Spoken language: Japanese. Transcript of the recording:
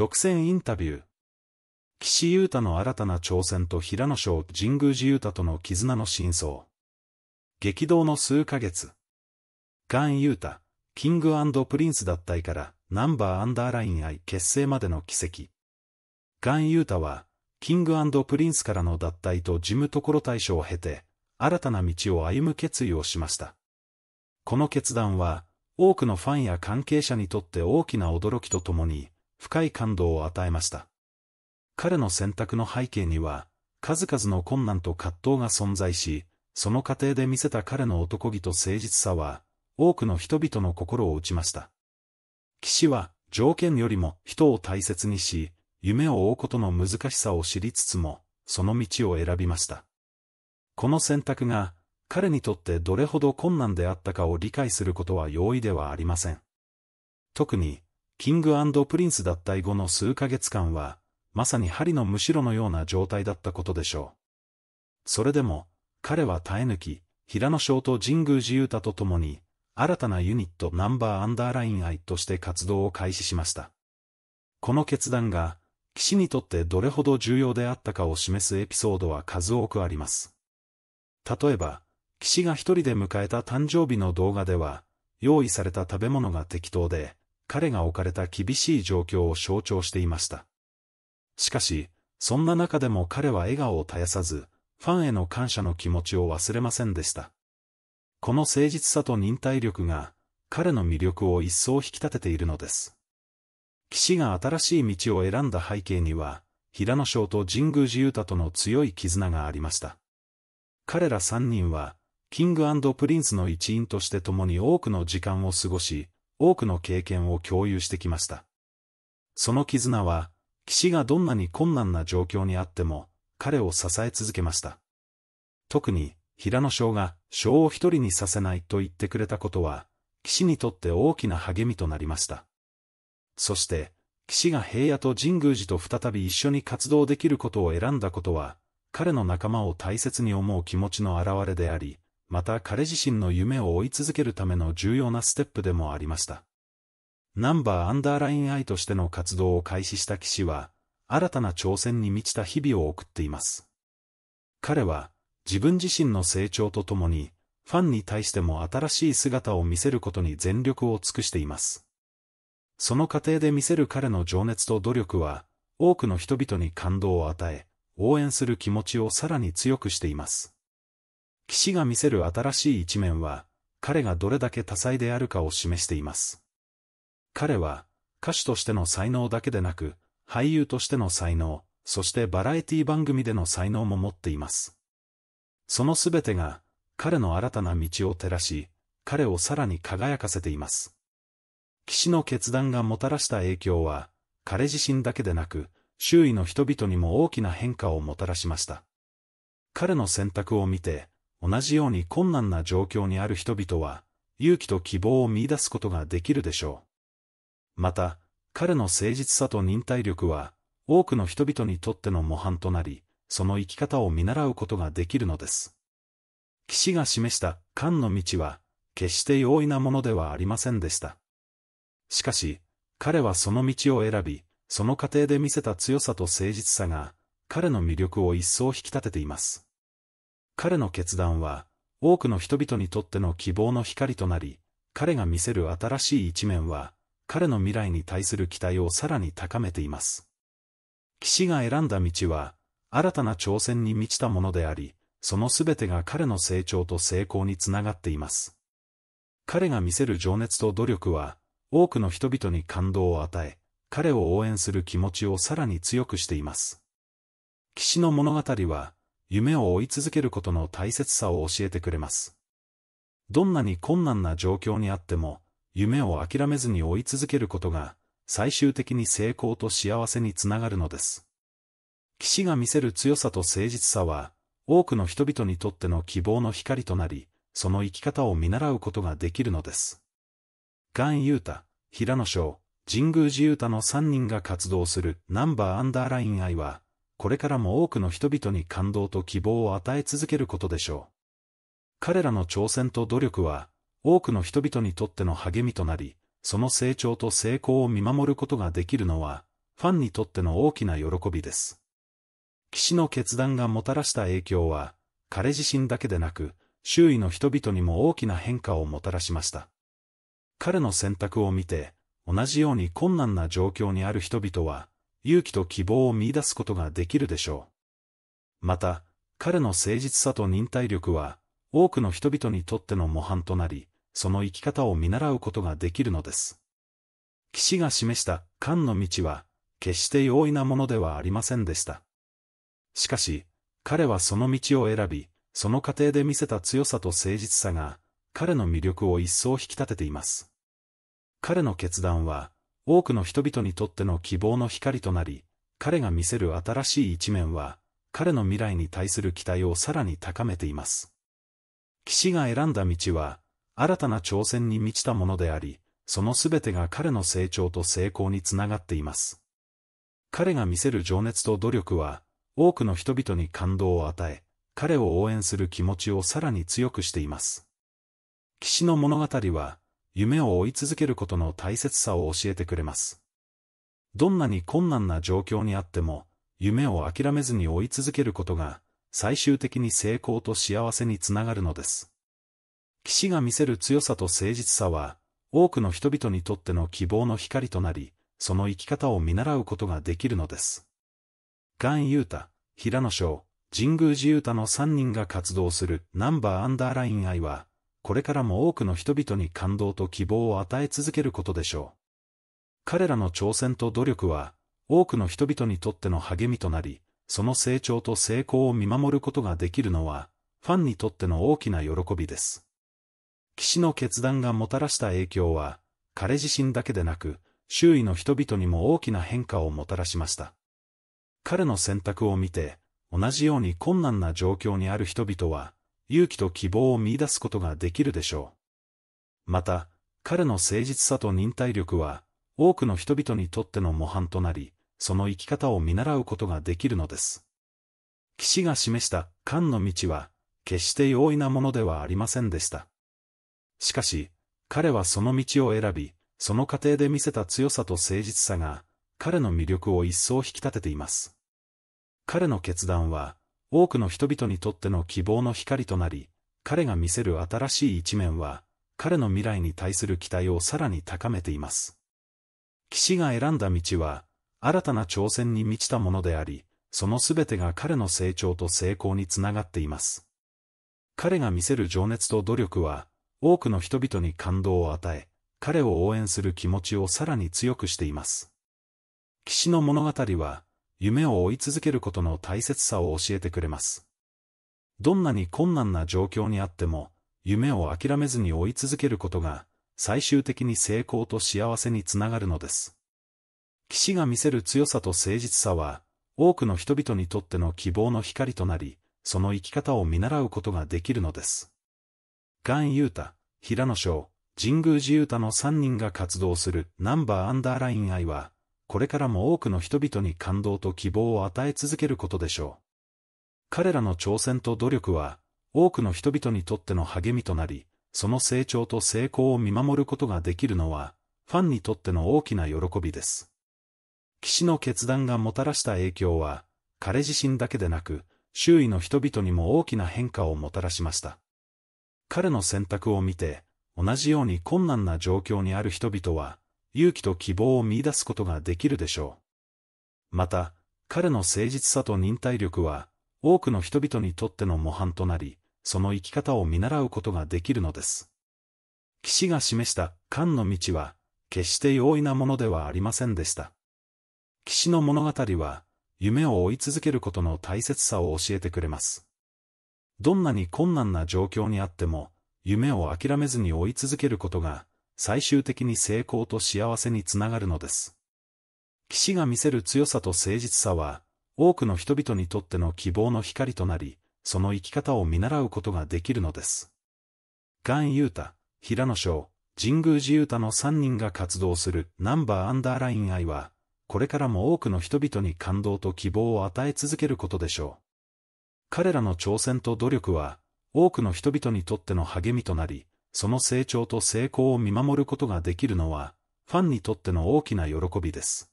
独占インタビュー。岸優太の新たな挑戦と平野省神宮寺優太との絆の真相。激動の数ヶ月。ガン優太、キングプリンス脱退からナンバーアンダーライン愛結成までの奇跡。ガン優太は、キングプリンスからの脱退と事務所対処を経て、新たな道を歩む決意をしました。この決断は、多くのファンや関係者にとって大きな驚きとともに、深い感動を与えました。彼の選択の背景には、数々の困難と葛藤が存在し、その過程で見せた彼の男気と誠実さは、多くの人々の心を打ちました。騎士は、条件よりも人を大切にし、夢を追うことの難しさを知りつつも、その道を選びました。この選択が、彼にとってどれほど困難であったかを理解することは容易ではありません。特に、キングプリンス脱退後の数ヶ月間は、まさに針のむしろのような状態だったことでしょう。それでも、彼は耐え抜き、平野翔と神宮寺勇太と共に、新たなユニットナンバーアンダーライン愛として活動を開始しました。この決断が、騎士にとってどれほど重要であったかを示すエピソードは数多くあります。例えば、騎士が一人で迎えた誕生日の動画では、用意された食べ物が適当で、彼が置かれた厳しい状況を象徴していました。しかし、そんな中でも彼は笑顔を絶やさず、ファンへの感謝の気持ちを忘れませんでした。この誠実さと忍耐力が、彼の魅力を一層引き立てているのです。騎士が新しい道を選んだ背景には、平野翔と神宮寺勇太との強い絆がありました。彼ら3人は、キングプリンスの一員として共に多くの時間を過ごし、多くの経験を共有してきました。その絆は、騎士がどんなに困難な状況にあっても、彼を支え続けました。特に、平野翔が翔を一人にさせないと言ってくれたことは、岸にとって大きな励みとなりました。そして、騎士が平野と神宮寺と再び一緒に活動できることを選んだことは、彼の仲間を大切に思う気持ちの表れであり、また彼自身の夢を追い続けるための重要なステップでもありました。ナンバーアンダーラインアイとしての活動を開始した騎士は、新たな挑戦に満ちた日々を送っています。彼は、自分自身の成長とともに、ファンに対しても新しい姿を見せることに全力を尽くしています。その過程で見せる彼の情熱と努力は、多くの人々に感動を与え、応援する気持ちをさらに強くしています。騎士が見せる新しい一面は、彼がどれだけ多彩であるかを示しています。彼は、歌手としての才能だけでなく、俳優としての才能、そしてバラエティ番組での才能も持っています。そのすべてが、彼の新たな道を照らし、彼をさらに輝かせています。騎士の決断がもたらした影響は、彼自身だけでなく、周囲の人々にも大きな変化をもたらしました。彼の選択を見て、同じように困難な状況にある人々は、勇気と希望を見出すことができるでしょう。また、彼の誠実さと忍耐力は、多くの人々にとっての模範となり、その生き方を見習うことができるのです。騎士が示した漢の道は、決して容易なものではありませんでした。しかし、彼はその道を選び、その過程で見せた強さと誠実さが、彼の魅力を一層引き立てています。彼の決断は、多くの人々にとっての希望の光となり、彼が見せる新しい一面は、彼の未来に対する期待をさらに高めています。騎士が選んだ道は、新たな挑戦に満ちたものであり、その全てが彼の成長と成功につながっています。彼が見せる情熱と努力は、多くの人々に感動を与え、彼を応援する気持ちをさらに強くしています。騎士の物語は、夢を追い続けることの大切さを教えてくれます。どんなに困難な状況にあっても、夢を諦めずに追い続けることが、最終的に成功と幸せにつながるのです。騎士が見せる強さと誠実さは、多くの人々にとっての希望の光となり、その生き方を見習うことができるのです。ガン・ユータ、平野翔、神宮寺ユータの3人が活動するナンバーアンダーライン愛は、これからも多くの人々に感動と希望を与え続けることでしょう。彼らの挑戦と努力は、多くの人々にとっての励みとなり、その成長と成功を見守ることができるのは、ファンにとっての大きな喜びです。騎士の決断がもたらした影響は、彼自身だけでなく、周囲の人々にも大きな変化をもたらしました。彼の選択を見て、同じように困難な状況にある人々は、勇気と希望を見出すことができるでしょう。また、彼の誠実さと忍耐力は、多くの人々にとっての模範となり、その生き方を見習うことができるのです。騎士が示した漢の道は、決して容易なものではありませんでした。しかし、彼はその道を選び、その過程で見せた強さと誠実さが、彼の魅力を一層引き立てています。彼の決断は、多くの人々にとっての希望の光となり、彼が見せる新しい一面は、彼の未来に対する期待をさらに高めています。騎士が選んだ道は、新たな挑戦に満ちたものであり、その全てが彼の成長と成功につながっています。彼が見せる情熱と努力は、多くの人々に感動を与え、彼を応援する気持ちをさらに強くしています。騎士の物語は、夢を追い続けることの大切さを教えてくれます。どんなに困難な状況にあっても、夢を諦めずに追い続けることが、最終的に成功と幸せにつながるのです。騎士が見せる強さと誠実さは、多くの人々にとっての希望の光となり、その生き方を見習うことができるのです。ガン・ユータ、平野翔、神宮寺ユータの3人が活動するナンバーアンダーライン愛は、これからも多くの人々に感動と希望を与え続けることでしょう。彼らの挑戦と努力は、多くの人々にとっての励みとなり、その成長と成功を見守ることができるのは、ファンにとっての大きな喜びです。騎士の決断がもたらした影響は、彼自身だけでなく、周囲の人々にも大きな変化をもたらしました。彼の選択を見て、同じように困難な状況にある人々は、勇気と希望を見出すことができるでしょう。また、彼の誠実さと忍耐力は、多くの人々にとっての模範となり、その生き方を見習うことができるのです。騎士が示した漢の道は、決して容易なものではありませんでした。しかし、彼はその道を選び、その過程で見せた強さと誠実さが、彼の魅力を一層引き立てています。彼の決断は、多くの人々にとっての希望の光となり、彼が見せる新しい一面は、彼の未来に対する期待をさらに高めています。騎士が選んだ道は、新たな挑戦に満ちたものであり、その全てが彼の成長と成功につながっています。彼が見せる情熱と努力は、多くの人々に感動を与え、彼を応援する気持ちをさらに強くしています。騎士の物語は、夢を追い続けることの大切さを教えてくれます。どんなに困難な状況にあっても、夢を諦めずに追い続けることが、最終的に成功と幸せにつながるのです。騎士が見せる強さと誠実さは、多くの人々にとっての希望の光となり、その生き方を見習うことができるのです。ガン・ユータ、平野翔、神宮寺ユータの3人が活動するナンバーアンダーライン愛は、これからも多くの人々に感動と希望を与え続けることでしょう。彼らの挑戦と努力は、多くの人々にとっての励みとなり、その成長と成功を見守ることができるのは、ファンにとっての大きな喜びです。騎士の決断がもたらした影響は、彼自身だけでなく、周囲の人々にも大きな変化をもたらしました。彼の選択を見て、同じように困難な状況にある人々は、勇気と希望を見出すことができるでしょう。また、彼の誠実さと忍耐力は、多くの人々にとっての模範となり、その生き方を見習うことができるのです。騎士が示した漢の道は、決して容易なものではありませんでした。騎士の物語は、夢を追い続けることの大切さを教えてくれます。どんなに困難な状況にあっても、夢を諦めずに追い続けることが、最終的に成功と幸せにつながるのです。騎士が見せる強さと誠実さは、多くの人々にとっての希望の光となり、その生き方を見習うことができるのです。ガン・ユータ、平野翔、神宮寺ユータの3人が活動するナンバーアンダーライン愛は、これからも多くの人々に感動と希望を与え続けることでしょう。彼らの挑戦と努力は、多くの人々にとっての励みとなり、その成長と成功を見守ることができるのは、ファンにとっての大きな喜びです。